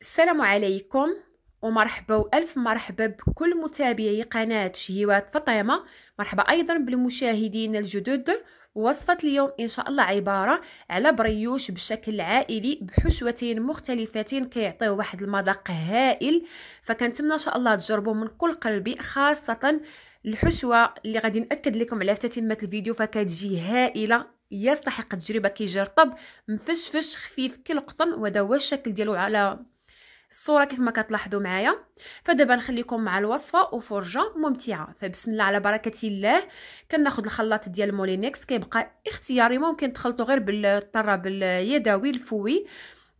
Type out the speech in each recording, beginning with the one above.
السلام عليكم ومرحبا والف مرحبا بكل متابعي قناه شهيوات فطيمه مرحبا ايضا بالمشاهدين الجدد وصفة اليوم إن شاء الله عبارة على بريوش بشكل عائلي بحشوتين مختلفتين كيعطيو واحد المذاق هائل فكنتمنى إن شاء الله تجربوا من كل قلبي خاصة الحشوة اللي غادي نأكد لكم عليها في تتمة الفيديو فكتجي هائلة يستحق التجربة كيجي رطب مفشفش خفيف كالقطن وهذا هو الشكل ديالو على الصوره كيف ما كتلاحظوا معايا فدابا نخليكم مع الوصفه وفرجه ممتعه فبسم الله على بركه الله كناخذ الخلاط ديال مولينيكس كيبقى اختياري ممكن تخلطوا غير بالطراب اليدوي الفوي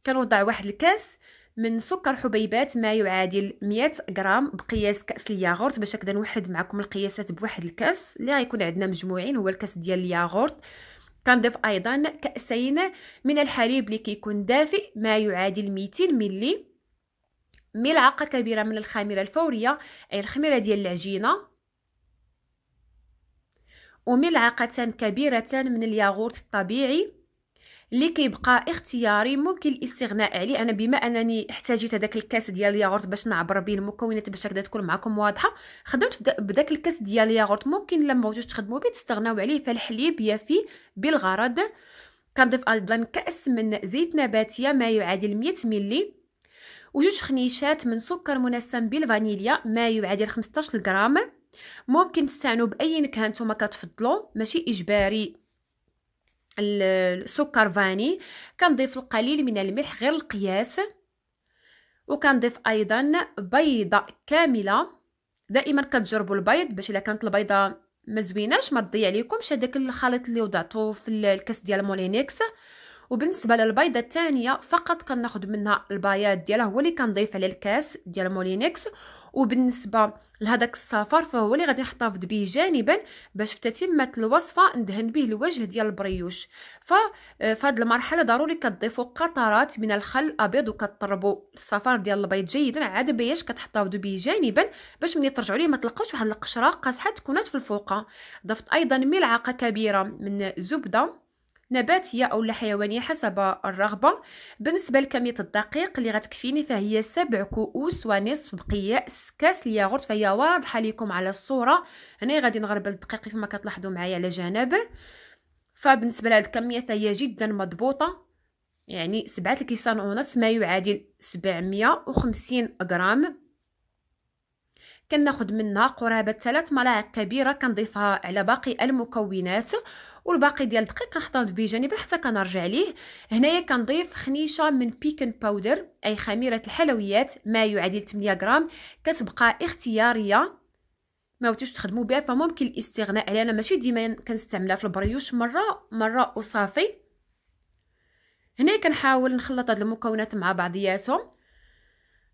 كنوضع واحد الكاس من سكر حبيبات ما يعادل 100 غرام بقياس كاس الياغورت باش هكذا نوحد معكم القياسات بواحد الكاس اللي غيكون عندنا مجموعين هو الكاس ديال الياغورت كنضيف ايضا كاسين من الحليب اللي كيكون دافئ ما يعادل 200 ملي ملعقه كبيره من الخميره الفوريه اي الخميره ديال العجينه وملعقه كبيره من الياغورت الطبيعي اللي كيبقى اختياري ممكن الاستغناء عليه انا بما انني احتاجيت هذاك الكاس ديال الياغورت باش نعبر به المكونات باش هكذا تكون معكم واضحه خدمت بداك الكاس ديال الياغورت ممكن لما بغيتوش تخدموا به تستغناو عليه فالحليب يفي بالغرض كنضيف ايضا كاس من زيت نباتيه ما يعادل 100 ملي وجوج خنيشات من سكر منسم بالفانيليا ما يعادل 15 غرام ممكن تستعنوا باي نكهه نتوما كتفضلوا ماشي اجباري السكر فاني كنضيف القليل من الملح غير القياس وكنضيف ايضا بيضه كامله دائما كتجربوا البيض باش الا كانت البيضه ما زويناش ما تضيع لكمش هذاك الخليط اللي وضعته في الكاس ديال مولينيكس وبالنسبه للبيضه الثانيه فقط كناخذ منها البياض ديالها هو اللي كنضيف عليه الكاس ديال مولينكس وبالنسبه لهذاك الصفار فهو اللي غادي نحتفظ به جانبا باش في تتمه الوصفه ندهن به الوجه ديال البريوش ف آه، المرحله ضروري كتضيفوا قطرات من الخل الابيض وكتطربوا الصفار ديال البيض جيدا عاد باش كتحتفظوا به جانبا باش ملي ترجعوا ليه ما تلقاوش واحد القشره قاصحه تكونات في الفوقه ضفت ايضا ملعقه كبيره من زبده نباتية أو حيوانية حسب الرغبة بالنسبة لكمية الدقيق اللي غتكفيني فهي سبع كؤوس ونصف بقياس كاس الياغورت فهي واضحة لكم على الصورة هنا غادي نغربل الدقيق كما كتلاحظوا معايا على جنبه فبالنسبة لهذه الكمية فهي جدا مضبوطة يعني سبعة الكيسان ونص ما يعادل سبعمية وخمسين غرام كناخد منها قرابه 3 ملاعق كبيره كنضيفها على باقي المكونات والباقي ديال الدقيق كنحطوه بجانب حتى كنرجع ليه هنايا كنضيف خنيشه من بيكن باودر اي خميره الحلويات ما يعادل 8 غرام كتبقى اختياريه ما بغيتوش تخدموا بها فممكن الاستغناء عليها انا ماشي ديما كنستعملها في البريوش مره مره وصافي هنا كنحاول نخلط هاد المكونات مع بعضياتهم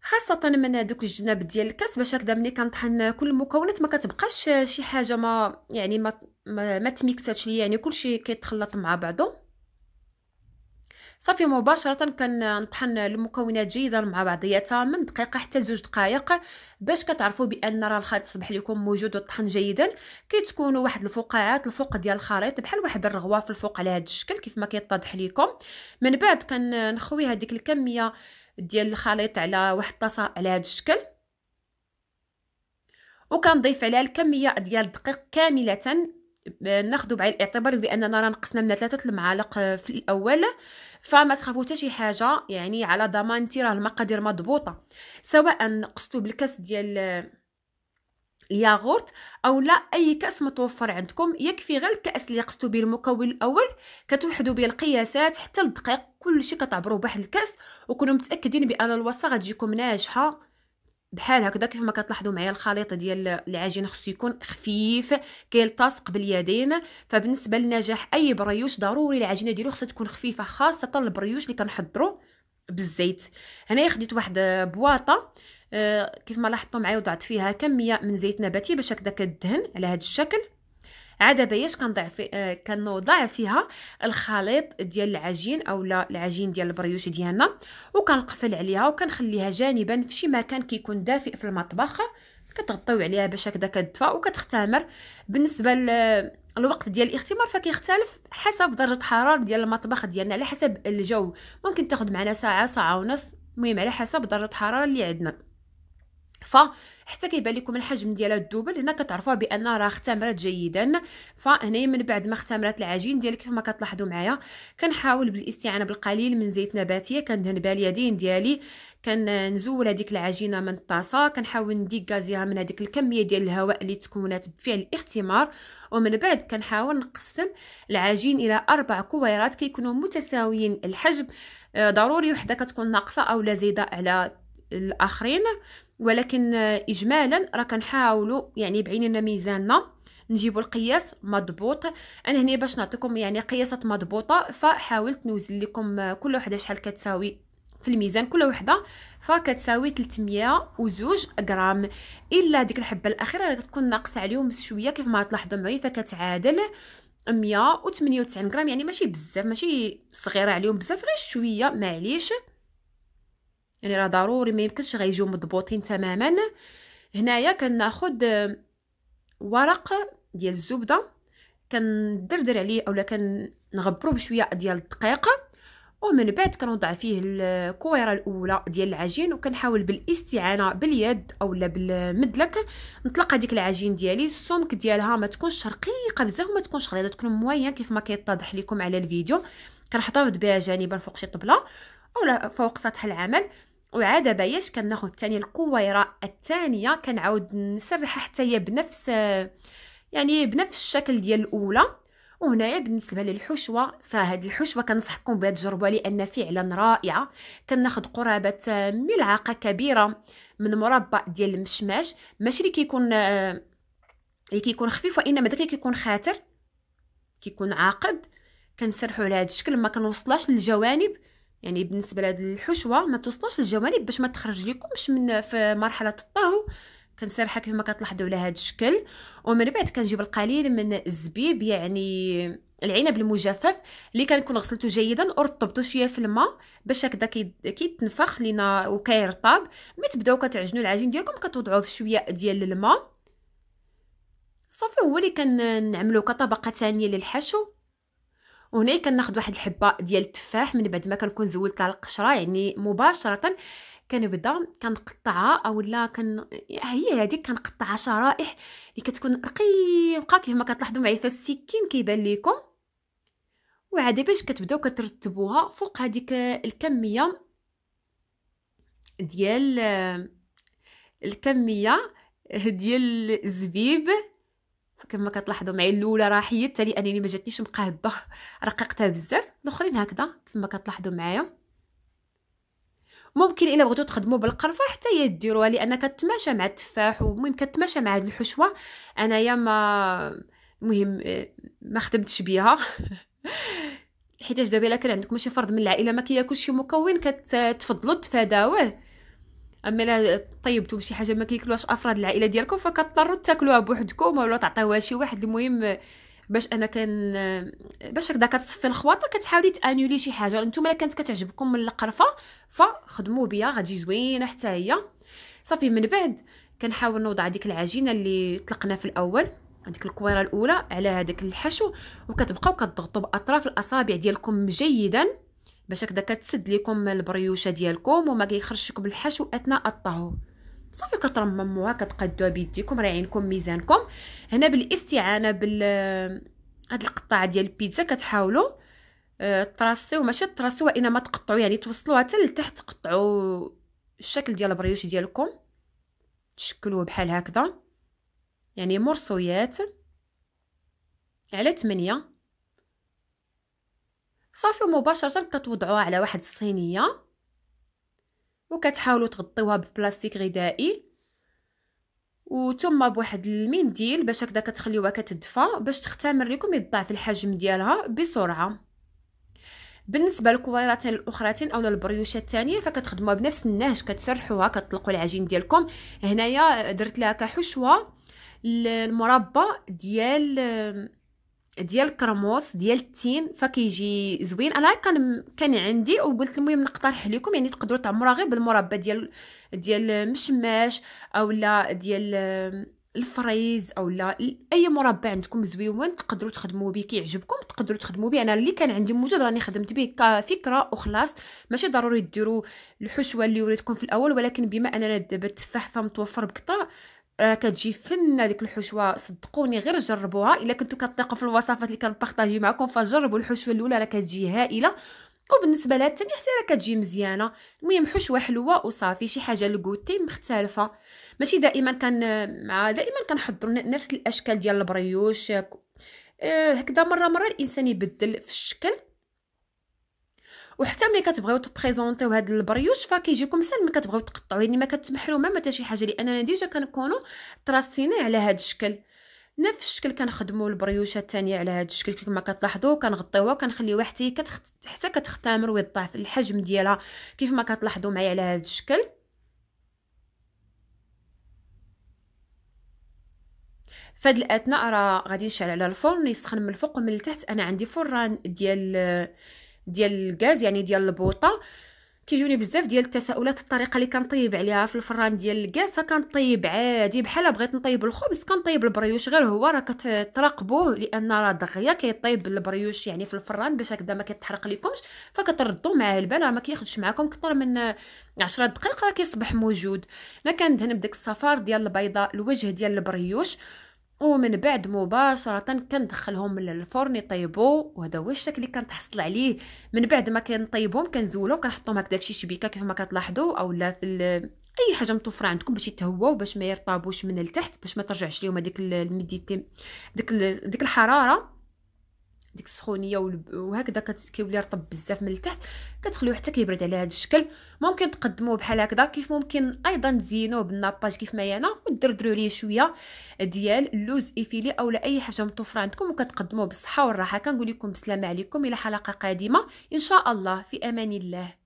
خاصه من دوك الجناب ديال الكاس باش هكذا ملي كنطحن كل المكونات ما كتبقاش شي حاجه ما يعني ما ما, ما تميكساتش لي يعني كلشي كيتخلط مع بعضه صافي مباشره كنطحن المكونات جيدا مع بعضياتها من دقيقه حتى لزوج دقائق باش كتعرفوا بان راه الخليط صبح لكم موجود وطحن جيدا كتكون واحد الفقاعات الفوق ديال الخليط بحال واحد الرغوه في الفوق على هذا الشكل كيف ما كيتضح لكم من بعد كنخوي هذيك الكميه ديال الخليط على واحد الطاسه على هذا الشكل وكنضيف عليها الكميه ديال الدقيق كامله ناخذ بعين الاعتبار باننا راه نقصنا من ثلاثه المعالق في الاول فما تخافوا حتى شي حاجه يعني على ضمانتي راه المقادير مضبوطه سواء قصتو بالكاس ديال الياغورت او لا اي كاس متوفر عندكم يكفي غير الكاس اللي قصتو به المكون الاول كتوحدوا به القياسات حتى الدقيق كلشي كتعبروه بواحد الكاس وكونوا متاكدين بان الوصفه غتجيكم ناجحه بحال هكذا كيف ما كتلاحظوا معايا الخليط ديال العجين خصو يكون خفيف كيلتصق باليدين فبالنسبه لنجاح اي بريوش ضروري العجينه ديالو خصها تكون خفيفه خاصه البريوش اللي كنحضرو بالزيت هنايا خديت واحد بواطه آه، كيف ما لاحظتوا معايا وضعت فيها كميه من زيت نباتي باش هكذا كدهن على هذا الشكل عاد باش كنضع في آه، كنوضع فيها الخليط ديال العجين اولا العجين ديال البريوش ديالنا وكنقفل عليها وكنخليها جانبا في شي مكان كيكون دافئ في المطبخ كتغطيو عليها باش هكذا كتدفى وكتختمر بالنسبه الوقت ديال الاختمار فكيختلف حسب درجه الحراره ديال المطبخ ديالنا على حسب الجو ممكن تاخد معنا ساعه ساعه ونص المهم على حسب درجه الحراره اللي عندنا فحتى كيبان لكم الحجم ديالها الدوبل هنا كتعرفوها بان راه اختمرت جيدا فهنايا من بعد ما اختمرت العجين ديالك ما كتلاحظوا معايا كنحاول بالاستعانه بالقليل من زيت نباتيه كندهن باليدين ديالي كنزول هذيك العجينه من الطاسه كنحاول نديكازيها من هذيك الكميه ديال الهواء اللي تكونت بفعل الاختمار ومن بعد كنحاول نقسم العجين الى اربع كويرات كيكونوا متساويين الحجم آه، ضروري وحده كتكون ناقصه اولا زايده على الاخرين ولكن اجمالا راه كنحاولوا يعني بعيننا ميزاننا نجيبوا القياس مضبوط انا هنا باش نعطيكم يعني قياسات مضبوطه فحاولت نوزن لكم كل وحده شحال كتساوي في الميزان كل وحده فكتساوي 302 غرام الا ديك الحبه الاخيره راه كتكون ناقصه عليهم شويه كيف ما تلاحظوا معايا فكتعادل 198 غرام يعني ماشي بزاف ماشي صغيره عليهم بزاف غير شويه معليش يعني راه ضروري ما يمكنش غيجيو مضبوطين تماما هنايا كناخد آه، ورق ديال الزبده كندردر عليه اولا كنغبرو بشويه ديال الدقيق ومن بعد كنوضع فيه الكويره الاولى ديال العجين وكنحاول بالاستعانه باليد اولا بالمدلك نطلق هذيك العجين ديالي السمك ديالها ما تكونش رقيقه بزاف وما تكونش غليظه تكون مويه كيف ما كيتضح لكم على الفيديو كنحتفظ بها جانبا فوق شي طبله اولا فوق سطح العمل وعاده باياش كناخذ ثاني القويره الثانيه كنعاود نسرحها حتى هي بنفس يعني بنفس الشكل ديال الاولى وهنايا بالنسبه للحشوه فهاد الحشوه كنصحكم بها تجربوها لان فعلا رائعه كناخذ قرابه ملعقه كبيره من مربع ديال المشماش ماشي اللي كيكون اللي كيكون خفيف وانما داك اللي كيكون خاتر كيكون عاقد كنسرحو على هذا الشكل ما كنوصلاش للجوانب يعني بالنسبه لهاد الحشوه ما توصلوش الجوانب باش ما تخرج لكمش من في مرحله الطهو كنسرحها كيف ما كتلاحظوا على هذا الشكل ومن بعد كنجيب القليل من الزبيب يعني العنب المجفف اللي كنكون غسلته جيدا ورطبته شويه في الماء باش هكذا كيتنفخ لينا وكيرطب ملي تبداو كتعجنوا العجين ديالكم كتوضعوه في شويه ديال الماء صافي هو اللي كنعملو كطبقه ثانيه للحشو وهنا كناخذ واحد الحبه ديال التفاح من بعد ما كنكون على القشره يعني مباشره كنبدا كنقطعها اولا كن هي هذيك كنقطعها شرائح اللي كتكون رقيقه ما كتلاحظوا معايا فالسكين كيبان لكم وعادي باش كتبداو كترتبوها فوق هذيك الكميه ديال الكميه ديال الزبيب كما كتلاحظوا معي الاولى راه هي الثانيه انني ما جاتنيش مقاهضه رققتها بزاف الاخرين هكذا كما كتلاحظوا معايا ممكن الا بغيتو تخدموا بالقرفه حتى هي ديروها لان كتماشى مع التفاح ومهم كتماشى مع هذه الحشوه انايا ما المهم ما خدمتش بيها حيتاش دابا الا كان عندكم شي فرد من العائله ما كياكلش شي مكون كتفضلوا تفاداوه اما لا طيبتو بشي حاجه ما كياكلوهاش افراد العائله ديالكم فكضطروا تاكلوها بوحدكم ولا تعطيوها شي واحد المهم باش انا كان باش هكذا كتصفي الخواطر كتحاولي تانيولي شي حاجه نتوما الا كانت كتعجبكم من القرفه فخدموا بها غتجي زوينه حتى هي صافي من بعد كنحاول نوضع ديك العجينه اللي طلقنا في الاول هذيك الكويره الاولى على هذاك الحشو وكتبقاو كتضغطوا باطراف الاصابع ديالكم جيدا باش هكذا كتسد لكم البريوشه ديالكم وما كيخرجش لكم الحشو اثناء الطهو صافي كترمموها كتقادوها بيديكم راعينكم ميزانكم هنا بالاستعانه بال هاد القطعه ديال البيتزا كتحاولوا آه، تراسيو ماشي تراسيو وانما تقطعوا يعني توصلوها حتى لتحت تقطعوا الشكل ديال البريوش ديالكم تشكلوه بحال هكذا يعني مرصويات على 8 صافي مباشرة كتوضعوها على واحد الصينيه وكتحاولوا تغطيوها ببلاستيك غذائي وثم بواحد المنديل باش هكذا كتخليوها كتدفى باش تختمر لكم يضعف الحجم ديالها بسرعه بالنسبه للكويرات الاخرى او البريوشات الثانيه فكتخدموها بنفس النهج كتسرحوها كتطلقوا العجين ديالكم هنايا درت لها كحشوه المربى ديال ديال الكرموس ديال التين فكيجي زوين انا كان كان عندي وقلت المهم نقترح لكم يعني تقدروا تعمروها غير بالمربى ديال ديال المشماش اولا ديال الفريز اولا اي مربى عندكم زويون تقدروا تخدموا به كيعجبكم تقدروا تخدموا به انا اللي كان عندي موجود راني خدمت به كفكره وخلاص ماشي ضروري ديروا الحشوه اللي وريتكم في الاول ولكن بما اننا دابا التفاح فمتوفر بكثره راه كتجي فنه ديك الحشوه صدقوني غير جربوها الا كنتو كتليقوا في الوصفات اللي كنبارطاجي معكم فجربوا الحشوه الاولى راه كتجي هائله وبالنسبه لها الثانيه حتى راه كتجي مزيانه المهم حشوه حلوه وصافي شي حاجه لكوتي مختلفه ماشي دائما كان مع دائما كنحضر نفس الاشكال ديال البريوش آه، هكذا مره مره الانسان يبدل في الشكل وحتى ملي كتبغيو تبريزونطيو هاد البريوش فكيجيكم سهل ملي كتبغيو تقطعو يعني ما كتمحلو ما حتى شي حاجه لاننا ديجا كنكونوا تراستيني على هاد الشكل نفس الشكل كنخدموا البريوشه الثانيه على هاد الشكل كما كتلاحظوا كنغطيوها كنخليوها حتى كتخت... حتى كتختمر ويضعف الحجم ديالها كيف ما كتلاحظوا معايا على هاد الشكل فهاد الاثناء راه غادي نشعل على الفرن يسخن من الفوق ومن التحت انا عندي فران ديال ديال الغاز يعني ديال البوطه كيجوني بزاف ديال التساؤلات الطريقه اللي كنطيب عليها في الفران ديال الغاز كنطيب عادي بحال بغيت نطيب الخبز كنطيب البريوش غير هو راه كتراقبوه لان راه دغيا كيطيب البريوش يعني في الفران باش هكذا ما كيتحرق لكمش فكتردوه معاه البال راه ما كياخذش معكم كثر من 10 دقائق راه كيصبح موجود انا كندهن بديك الصفار ديال البيضه الوجه ديال البريوش ومن بعد مباشره كندخلهم للفرن يطيبو وهذا هو الشكل اللي كنتحصل عليه من بعد ما كنطيبهم كنزولهم كنحطهم هكذا في شي شبيكه كيف ما كتلاحظوا اولا في اي حاجه متوفره عندكم باش يتهواو باش ما يرطابوش من التحت باش ما ترجعش ليهم هذيك الميديتي ديك ديك الحراره ديك السخونيه وهكذا كيولي رطب بزاف من التحت كتخليوه حتى كيبرد على هذا الشكل ممكن تقدموه بحال هكذا كيف ممكن ايضا تزينوه بالناباج كيف ما انا ودردروا ليه شويه ديال اللوز ايفيلي اولا اي حاجه متوفره عندكم وكتقدموه بالصحه والراحه كنقول لكم بالسلامه عليكم الى حلقه قادمه ان شاء الله في امان الله